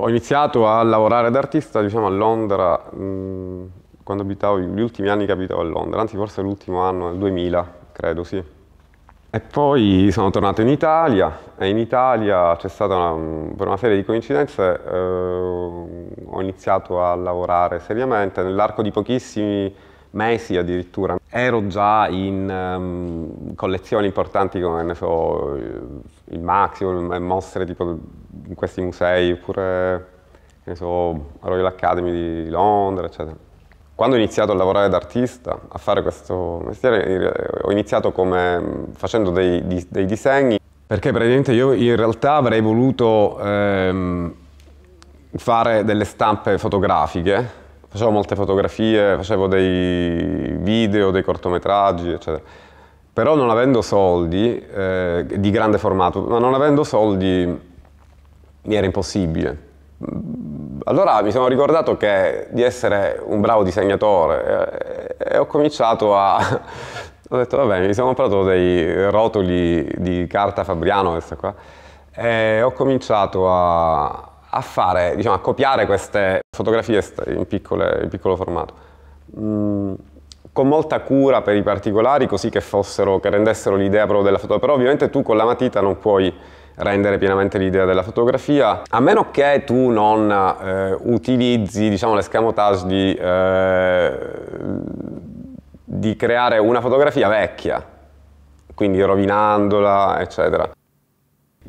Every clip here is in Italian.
Ho iniziato a lavorare da artista diciamo, a Londra, mh, mm, quando abitavo, gli ultimi anni che abitavo a Londra, anzi forse l'ultimo anno, nel 2000, credo, sì. E poi sono tornato in Italia e in Italia c'è stata una, mm, per una serie di coincidenze eh, ho iniziato a lavorare seriamente nell'arco di pochissimi mesi addirittura. Ero già in um, collezioni importanti come ne so, il Maxi, mostre tipo in questi musei, oppure che ne so, Royal Academy di Londra, eccetera. Quando ho iniziato a lavorare da artista, a fare questo mestiere, ho iniziato come, facendo dei, dei, dei, disegni, perché praticamente io in realtà avrei voluto ehm, fare delle stampe fotografiche, facevo molte fotografie, facevo dei video, dei cortometraggi, eccetera. Però non avendo soldi, eh, di grande formato, ma non avendo soldi mi era impossibile. Allora mi sono ricordato che di essere un bravo disegnatore eh, e, ho cominciato a... ho detto vabbè, mi sono comprato dei rotoli di carta Fabriano, questa qua, e ho cominciato a, a fare, diciamo, a copiare queste fotografie in, piccole, in piccolo formato. Mm, con molta cura per i particolari, così che, fossero, che rendessero l'idea proprio della foto. Però ovviamente tu con la matita non puoi rendere pienamente l'idea della fotografia, a meno che tu non eh, utilizzi diciamo l'escamotage di, eh, di creare una fotografia vecchia, quindi rovinandola, eccetera.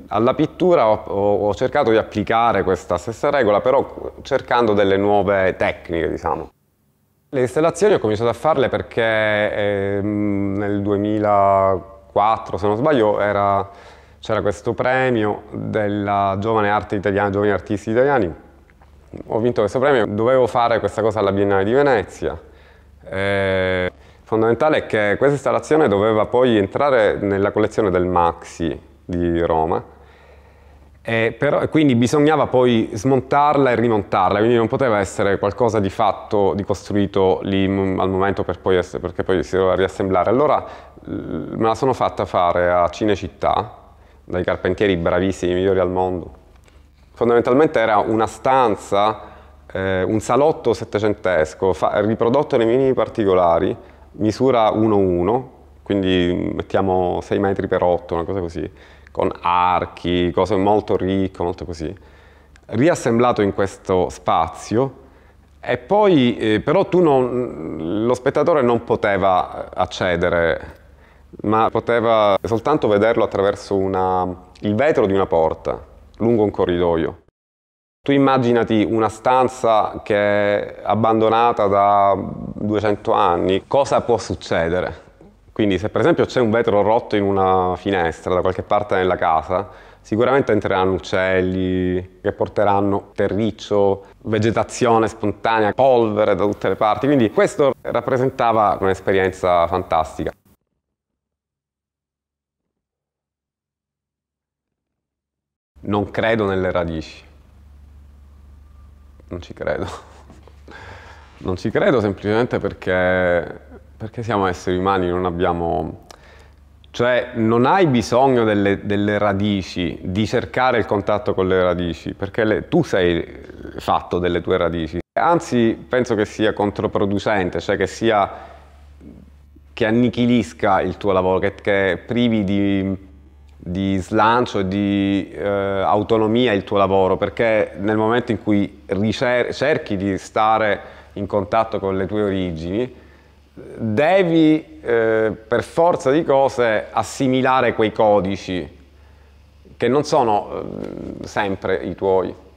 Alla pittura ho, ho, cercato di applicare questa stessa regola, però cercando delle nuove tecniche, diciamo. Le installazioni ho cominciato a farle perché eh, nel 2004, se non sbaglio, era c'era questo premio della giovane arte italiana, giovani artisti italiani. Ho vinto questo premio, dovevo fare questa cosa alla Biennale di Venezia. Eh, fondamentale è che questa installazione doveva poi entrare nella collezione del Maxi di Roma, e però, quindi bisognava poi smontarla e rimontarla, quindi non poteva essere qualcosa di fatto, di costruito lì al momento per poi essere, perché poi si doveva riassemblare. Allora me la sono fatta fare a Cinecittà, dai carpentieri bravissimi, i migliori al mondo. Fondamentalmente era una stanza, eh, un salotto settecentesco, riprodotto nei minimi particolari, misura 1-1, quindi mettiamo 6 metri per 8, una cosa così, con archi, cose molto ricche, molto così, riassemblato in questo spazio e poi eh, però non, lo spettatore non poteva accedere ma poteva soltanto vederlo attraverso una, il vetro di una porta, lungo un corridoio. Tu immaginati una stanza che è abbandonata da 200 anni, cosa può succedere? Quindi se per esempio c'è un vetro rotto in una finestra da qualche parte nella casa, sicuramente entreranno uccelli che porteranno terriccio, vegetazione spontanea, polvere da tutte le parti. Quindi questo rappresentava un'esperienza fantastica. Non credo nelle radici. Non ci credo. Non ci credo semplicemente perché, perché siamo esseri umani, non abbiamo... Cioè non hai bisogno delle, delle radici, di cercare il contatto con le radici, perché le, tu sei fatto delle tue radici. Anzi, penso che sia controproducente, cioè che sia che annichilisca il tuo lavoro, che, che privi di, di slancio, di eh, autonomia il tuo lavoro, perché nel momento in cui ricer- cerchi di stare in contatto con le tue origini, devi eh, per forza di cose assimilare quei codici che non sono eh, sempre i tuoi.